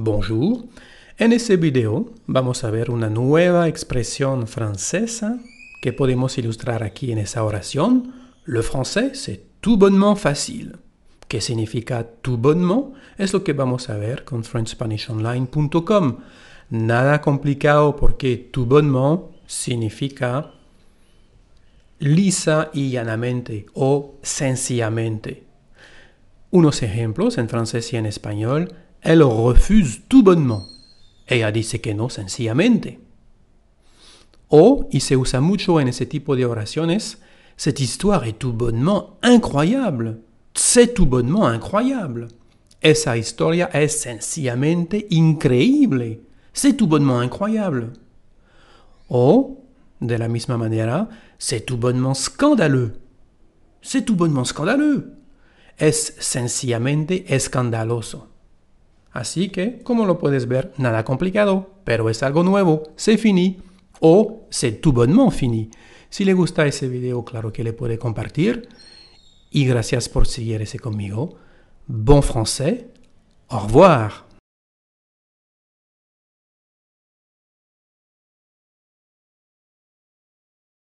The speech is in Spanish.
Bonjour. En este video vamos a ver una nueva expresión francesa que podemos ilustrar aquí en esa oración. Le français, c'est tout bonnement facile. ¿Qué significa tout bonnement? Es lo que vamos a ver con FrenchSpanishOnline.com. Nada complicado porque tout bonnement significa lisa y llanamente o sencillamente. Unos ejemplos en francés y en español elle refuse tout bonnement. Ella dice que no sencillamente. O, y se usa mucho en ese tipo de oraciones, cette histoire est tout bonnement incroyable. C'est tout bonnement incroyable. Esa historia es sencillamente increíble. C'est tout bonnement incroyable. Oh, de la misma manera, c'est tout bonnement scandaleux. C'est tout bonnement scandaleux. Es sencillamente escandaloso. Así que, como lo puedes ver, nada complicado, pero es algo nuevo, Se fini o c'est tout bonnement fini. Si le gusta ese video, claro que le puede compartir. Y gracias por seguir ese conmigo. Bon français, au revoir.